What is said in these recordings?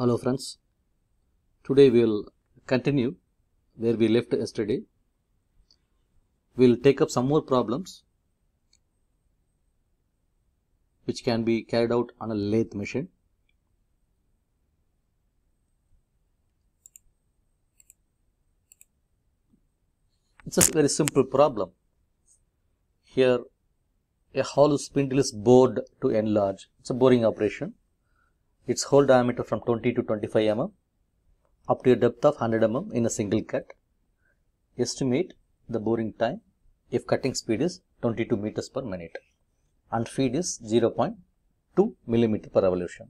Hello friends, today we will continue where we left yesterday. We will take up some more problems which can be carried out on a lathe machine. It's a very simple problem. Here a hollow spindle is bored to enlarge. It's a boring operation its whole diameter from 20 to 25 mm up to a depth of 100 mm in a single cut. Estimate the boring time if cutting speed is 22 meters per minute and feed is 0.2 millimeter per revolution.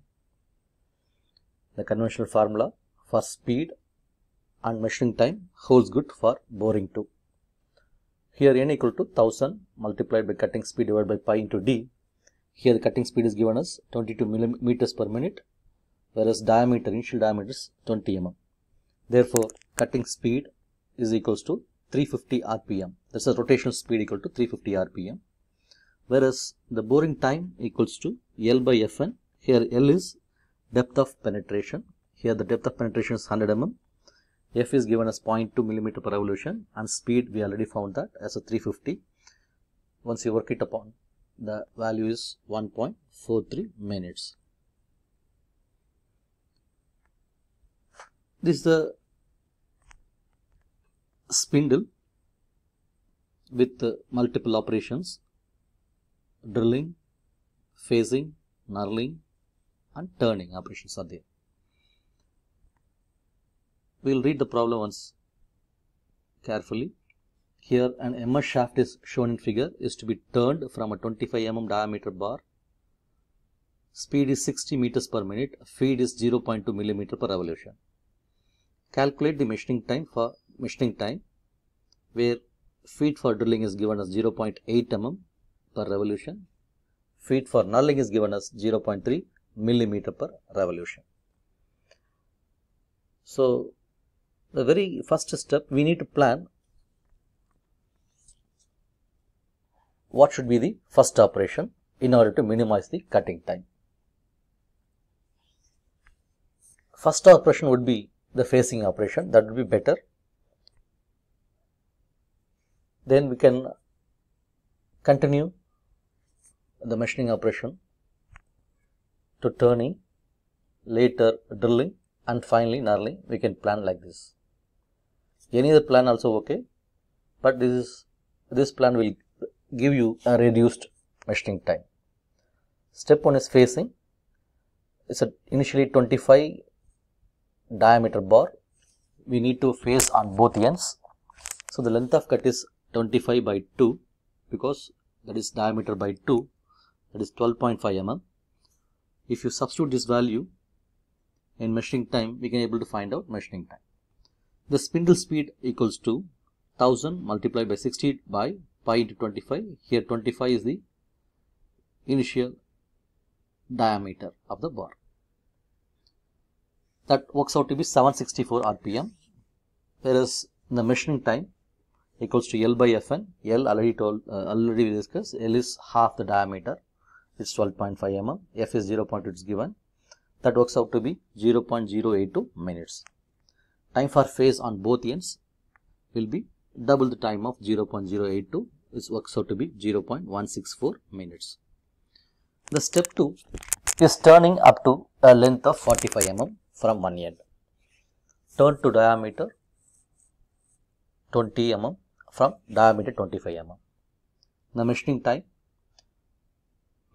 The conventional formula for speed and measuring time holds good for boring too. Here n equal to 1000 multiplied by cutting speed divided by pi into d here the cutting speed is given as 22 millimeters per minute, whereas diameter, initial diameter is 20 mm. Therefore, cutting speed is equals to 350 rpm. That's the rotational speed equal to 350 rpm. Whereas the boring time equals to L by Fn. Here L is depth of penetration. Here the depth of penetration is 100 mm. F is given as 0.2 millimeter per revolution and speed we already found that as a 350. Once you work it upon the value is 1.43 minutes. This is the spindle with multiple operations drilling, phasing, knurling and turning operations are there. We will read the problem once carefully. Here an MS shaft is shown in figure is to be turned from a 25 mm diameter bar. Speed is 60 meters per minute. Feed is 0.2 millimeter per revolution. Calculate the machining time for machining time where feed for drilling is given as 0.8 mm per revolution. Feed for nulling is given as 0.3 millimeter per revolution. So the very first step we need to plan what should be the first operation in order to minimize the cutting time. First operation would be the facing operation that would be better. Then we can continue the machining operation to turning, later drilling and finally knurling we can plan like this. Any other plan also okay but this is this plan will give you a reduced machining time. Step 1 is facing. It's a initially 25 diameter bar. We need to face on both ends. So the length of cut is 25 by 2 because that is diameter by 2 that is 12.5 mm. If you substitute this value in measuring time, we can able to find out measuring time. The spindle speed equals to 1000 multiplied by 60 by pi into 25 here 25 is the initial diameter of the bar that works out to be 764 rpm whereas the measuring time equals to L by Fn. L already told, uh, already we discussed, L is half the diameter, it's 12.5 mm, F is 0 0.2 is given. That works out to be 0 0.082 minutes. Time for phase on both ends will be double the time of 0 0.082 this works out to be 0.164 minutes. The step 2 is turning up to a length of 45 mm from one end. Turn to diameter 20 mm from diameter 25 mm. The machining time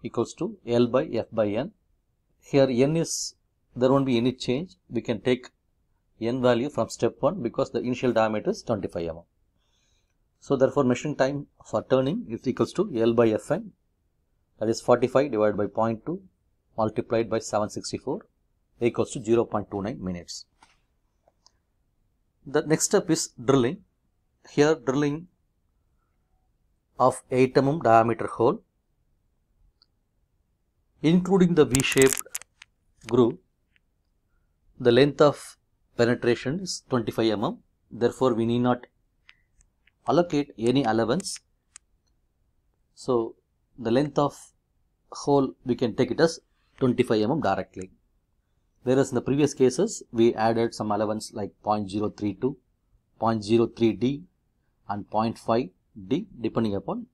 equals to L by F by N. Here N is there won't be any change. We can take N value from step 1 because the initial diameter is 25 mm. So therefore machine time for turning is equals to L by Fi that is 45 divided by 0.2 multiplied by 764 equals to 0.29 minutes. The next step is drilling. Here drilling of 8 mm diameter hole including the V-shaped groove. The length of penetration is 25 mm. Therefore, we need not allocate any allowance. So the length of hole we can take it as 25 mm directly. Whereas in the previous cases we added some allowance like 0.032, 0.03d and 0.5d depending upon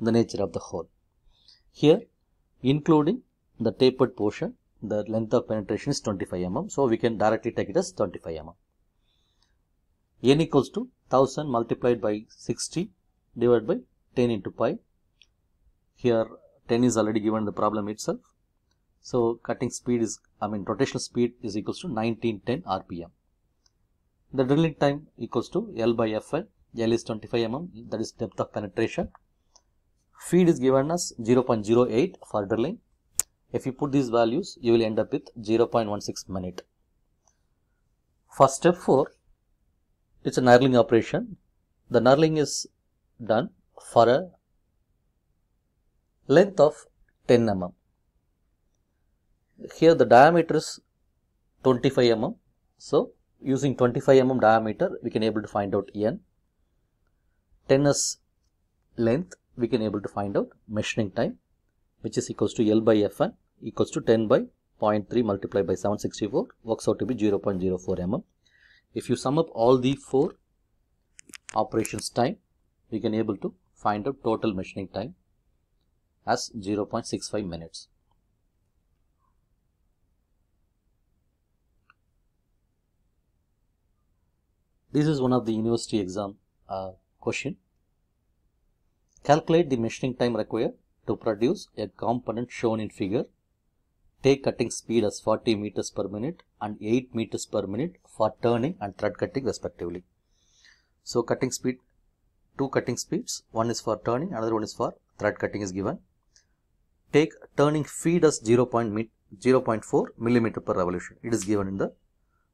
the nature of the hole. Here including the tapered portion the length of penetration is 25 mm so we can directly take it as 25 mm n equals to 1000 multiplied by 60 divided by 10 into pi. Here 10 is already given the problem itself. So cutting speed is, I mean rotational speed is equals to 1910 RPM. The drilling time equals to L by FL. L is 25 mm, that is depth of penetration. Feed is given as 0.08 for drilling. If you put these values, you will end up with 0.16 minute. For step 4, it's a knurling operation. The knurling is done for a length of 10 mm. Here the diameter is 25 mm. So using 25 mm diameter we can able to find out n. 10 is length we can able to find out measuring time which is equals to L by Fn equals to 10 by 0.3 multiplied by 764 works out to be 0.04 mm. If you sum up all the four operations time, we can able to find out total machining time as 0.65 minutes. This is one of the university exam uh, question. Calculate the machining time required to produce a component shown in figure Take cutting speed as 40 meters per minute and 8 meters per minute for turning and thread cutting respectively. So cutting speed, two cutting speeds, one is for turning, another one is for thread cutting is given. Take turning feed as 0, 0.4 millimeter per revolution. It is given in the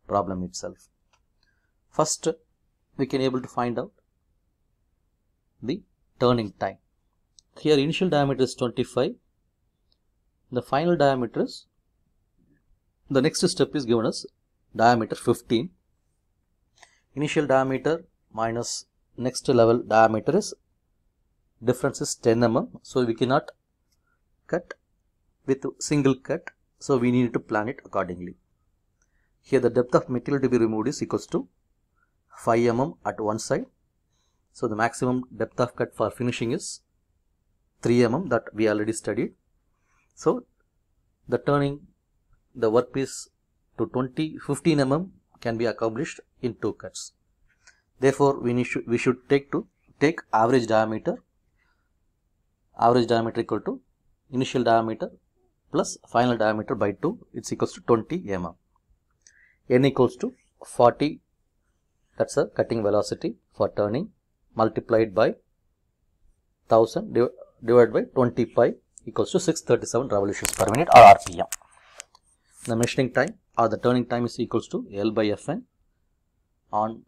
problem itself. First, we can able to find out the turning time. Here initial diameter is 25 the final diameter is, the next step is given as diameter 15. Initial diameter minus next level diameter is, difference is 10 mm. So we cannot cut with single cut. So we need to plan it accordingly. Here the depth of material to be removed is equals to 5 mm at one side. So the maximum depth of cut for finishing is 3 mm that we already studied. So the turning the workpiece to 20 15 mm can be accomplished in two cuts. Therefore, we, should, we should take to take average diameter average diameter equal to initial diameter plus final diameter by 2 it's equals to 20 mm. N equals to 40 that's the cutting velocity for turning multiplied by 1000 divided by 20 pi equals to 637 revolutions per minute or RPM. The machining time or the turning time is equals to L by Fn on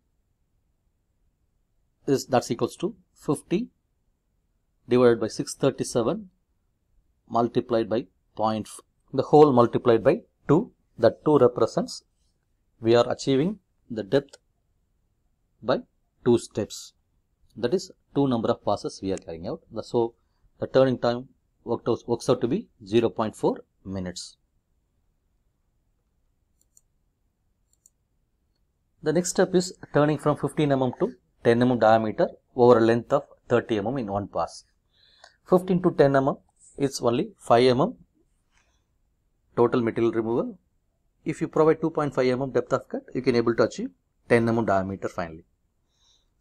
is that's equals to 50 divided by 637 multiplied by point the whole multiplied by 2 that 2 represents we are achieving the depth by 2 steps that is 2 number of passes we are carrying out the, so the turning time worked out, works out to be 0.4 minutes. The next step is turning from 15 mm to 10 mm diameter over a length of 30 mm in one pass. 15 to 10 mm is only 5 mm total material removal. If you provide 2.5 mm depth of cut, you can able to achieve 10 mm diameter finally.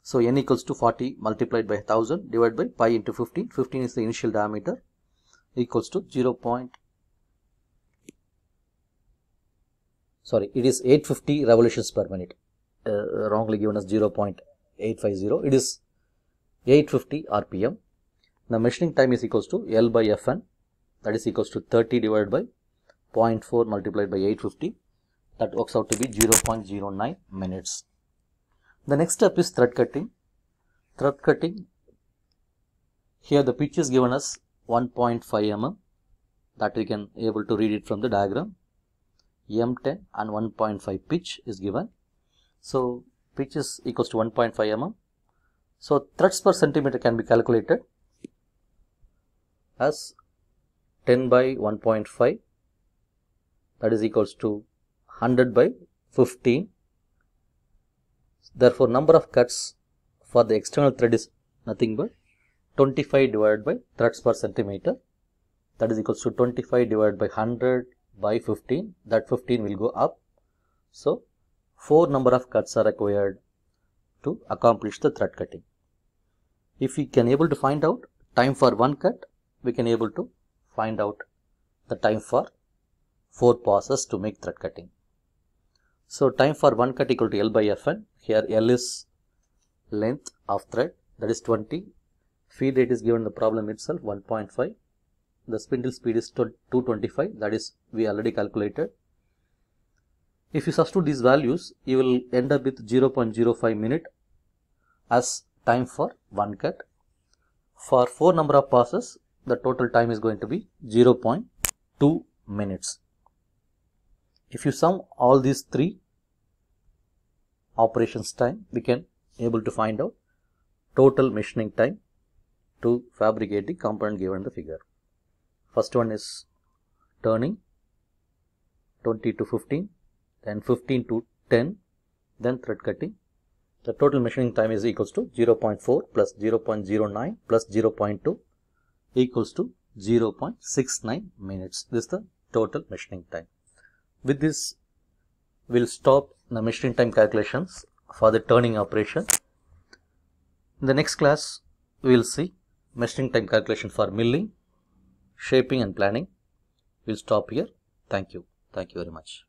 So n equals to 40 multiplied by 1000 divided by pi into 15. 15 is the initial diameter equals to 0 point sorry it is 850 revolutions per minute uh, wrongly given as 0 0.850 it is 850 rpm the machining time is equals to L by Fn that is equals to 30 divided by 0.4 multiplied by 850 that works out to be 0 0.09 minutes. The next step is thread cutting. Thread cutting here the pitch is given as 1.5 mm that we can able to read it from the diagram m10 and 1.5 pitch is given so pitch is equals to 1.5 mm so threads per centimeter can be calculated as 10 by 1.5 that is equals to 100 by 15 therefore number of cuts for the external thread is nothing but 25 divided by threads per centimeter that is equals to 25 divided by 100 by 15 that 15 will go up so four number of cuts are required to accomplish the thread cutting if we can able to find out time for one cut we can able to find out the time for four passes to make thread cutting so time for one cut equal to L by Fn here L is length of thread that is 20 feed rate is given in the problem itself 1.5 the spindle speed is 225 that is we already calculated if you substitute these values you will end up with 0.05 minute as time for one cut for four number of passes the total time is going to be 0.2 minutes if you sum all these three operations time we can able to find out total machining time to fabricate the component given in the figure. First one is turning 20 to 15, then 15 to 10, then thread cutting. The total machining time is equals to 0.4 plus 0.09 plus 0.2 equals to 0.69 minutes. This is the total machining time. With this, we'll stop the machining time calculations for the turning operation. In the next class, we'll see measuring time calculation for milling, shaping and planning. We'll stop here. Thank you. Thank you very much.